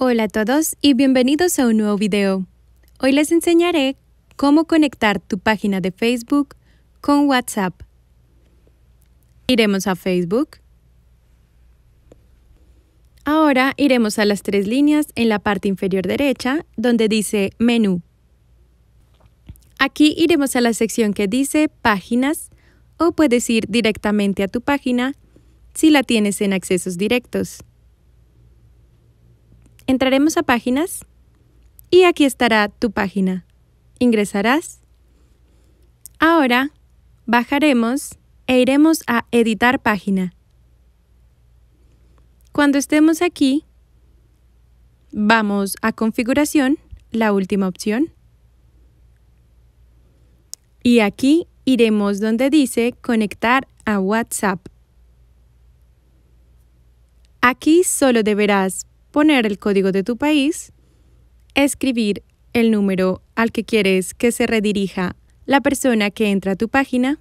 Hola a todos y bienvenidos a un nuevo video. Hoy les enseñaré cómo conectar tu página de Facebook con WhatsApp. Iremos a Facebook. Ahora iremos a las tres líneas en la parte inferior derecha donde dice Menú. Aquí iremos a la sección que dice Páginas o puedes ir directamente a tu página si la tienes en accesos directos. Entraremos a páginas y aquí estará tu página. Ingresarás. Ahora bajaremos e iremos a editar página. Cuando estemos aquí, vamos a configuración, la última opción. Y aquí iremos donde dice conectar a WhatsApp. Aquí solo deberás poner el código de tu país, escribir el número al que quieres que se redirija la persona que entra a tu página,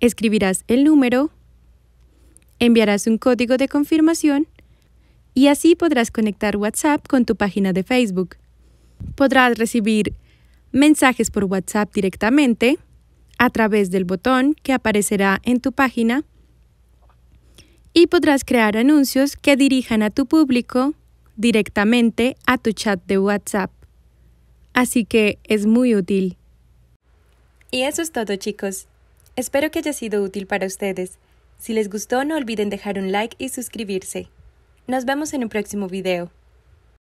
escribirás el número, enviarás un código de confirmación y así podrás conectar WhatsApp con tu página de Facebook. Podrás recibir mensajes por WhatsApp directamente a través del botón que aparecerá en tu página y podrás crear anuncios que dirijan a tu público directamente a tu chat de WhatsApp. Así que es muy útil. Y eso es todo chicos. Espero que haya sido útil para ustedes. Si les gustó no olviden dejar un like y suscribirse. Nos vemos en un próximo video.